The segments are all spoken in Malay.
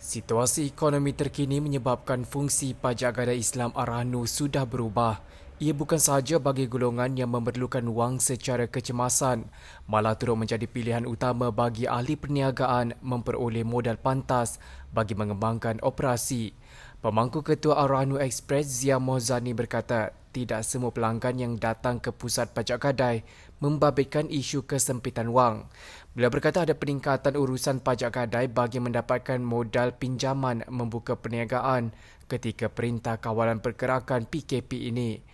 Situasi ekonomi terkini menyebabkan fungsi pajak gadai Islam Arhanu sudah berubah. Ia bukan sahaja bagi golongan yang memerlukan wang secara kecemasan, malah turut menjadi pilihan utama bagi ahli perniagaan memperoleh modal pantas bagi mengembangkan operasi. Pemangku Ketua Arhanu Express Zia Mozani berkata, tidak semua pelanggan yang datang ke pusat pajak gadai membabitkan isu kesempitan wang. Beliau berkata ada peningkatan urusan pajak gadai bagi mendapatkan modal pinjaman membuka perniagaan ketika Perintah Kawalan Pergerakan PKP ini.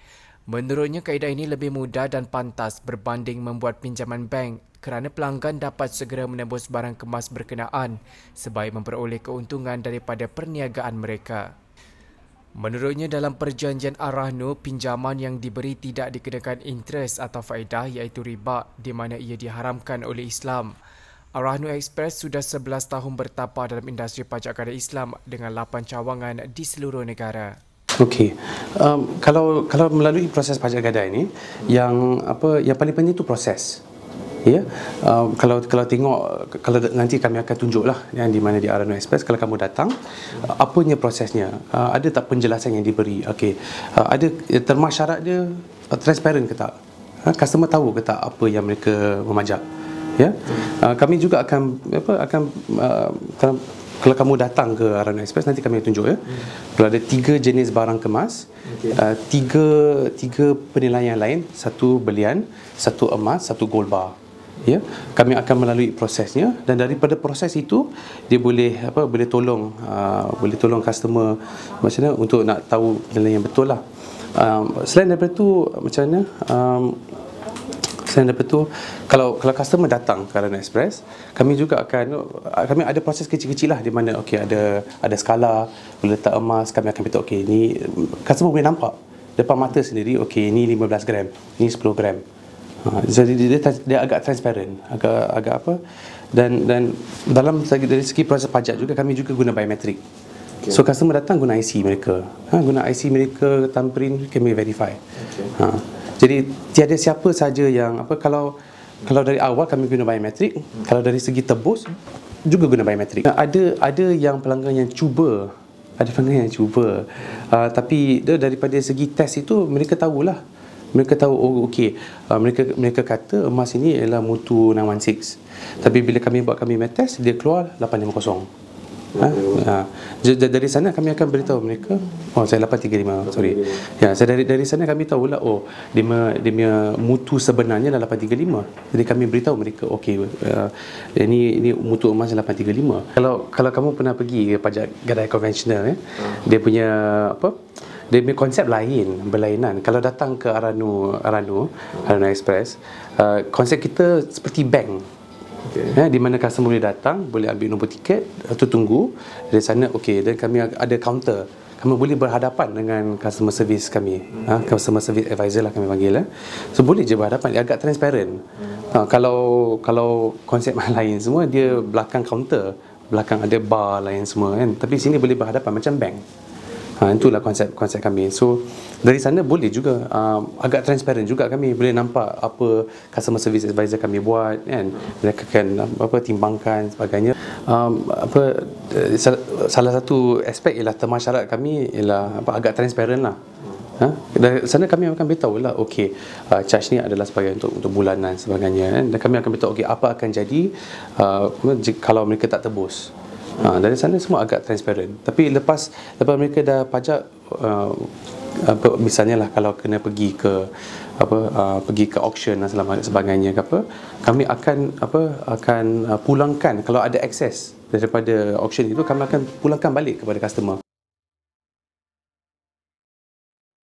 Menurutnya, kaedah ini lebih mudah dan pantas berbanding membuat pinjaman bank kerana pelanggan dapat segera menembus barang kemas berkenaan sebaik memperoleh keuntungan daripada perniagaan mereka. Menurutnya dalam perjanjian arahnu pinjaman yang diberi tidak dikenakan interest atau faedah iaitu riba di mana ia diharamkan oleh Islam. Arahnu Express sudah 11 tahun bertapa dalam industri pajakan Islam dengan 8 cawangan di seluruh negara. Okey. Um, kalau kalau melalui proses pajak gadai ini yang apa yang paling penting itu proses. Ya. Uh, kalau kalau tengok kalau nanti kami akan tunjuklah yang di mana di Arano Express kalau kamu datang uh, apanya prosesnya. Uh, ada tak penjelasan yang diberi? Okey. Uh, ada eh, termasuk syarat dia uh, transparent ke tak? Ha, customer tahu ke tak apa yang mereka memajak? Ya. Uh, kami juga akan apa akan uh, ter- kalau kamu datang ke Arana Express nanti kami tunjuk ya. Hmm. Kalau ada tiga jenis barang kemas, okay. uh, tiga tiga penilaian lain, satu belian, satu emas, satu gold bar ya kami akan melalui prosesnya dan daripada proses itu dia boleh apa boleh tolong uh, boleh tolong customer macam mana untuk nak tahu nilai yang betul lah um, selain daripada tu macam mana um, selain daripada tu kalau kalau customer datang ke Arana Express kami juga akan kami ada proses kecil-kecil lah di mana okey ada ada skala boleh letak emas kami akan beritahu okey ni customer boleh nampak depan mata sendiri okey ni 15 gram ni 10 gram Ha, jadi dia, dia, dia agak transparent, agak agak apa? Dan dan dalam segi dari segi proses pajak juga kami juga guna biometrik. Okay. So customer datang guna IC mereka, ha, guna IC mereka, thumbprint kami verify. Okay. Ha, jadi tiada siapa saja yang apa kalau kalau dari awal kami guna biometrik, hmm. kalau dari segi tebus juga guna biometrik. Nah, ada ada yang pelanggan yang cuba ada pelanggan yang cuba uh, tapi daripada segi test itu mereka tahulah mereka tahu oh, okey uh, mereka mereka kata emas ini ialah mutu 916 tapi bila kami buat kami meh test dia keluar 850 ha? Ha. dari sana kami akan beritahu mereka oh saya 835 sorry ya saya dari dari sana kami tahu lah oh dia dia mutu sebenarnya adalah 835 jadi kami beritahu mereka okey uh, ini ini mutu emas 835 kalau kalau kamu pernah pergi ke pajak gadai konvensional eh, dia punya apa dia punya konsep lain berlainan kalau datang ke Aranu Aranu Aranu Express uh, konsep kita seperti bank Okay. Ya, di mana customer boleh datang, boleh ambil nombor tiket, tu tunggu. Dari sana, okey, dan kami ada counter. Kami boleh berhadapan dengan customer service kami. Okay. Ha, customer service advisor lah kami panggil. Ya. So, boleh je berhadapan. Dia agak transparent. Ha, kalau kalau konsep lain semua, dia belakang counter. Belakang ada bar lain semua kan. Tapi sini boleh berhadapan macam bank. Ha, itulah konsep konsep kami. So dari sana boleh juga um, agak transparent juga kami boleh nampak apa customer service advisor kami buat kan mereka akan um, apa timbangkan sebagainya. Um, apa eh, salah satu aspek ialah teman syarat kami ialah apa agak transparent lah. Ha? Dari sana kami akan beritahu lah okay, uh, charge ni adalah sebagai untuk untuk bulanan sebagainya kan? dan kami akan beritahu okay, apa akan jadi uh, kalau mereka tak tebus ha, dari sana semua agak transparent tapi lepas lepas mereka dah pajak uh, apa misalnya lah kalau kena pergi ke apa uh, pergi ke auction dan lah selama sebagainya ke apa kami akan apa akan uh, pulangkan kalau ada excess daripada auction itu kami akan pulangkan balik kepada customer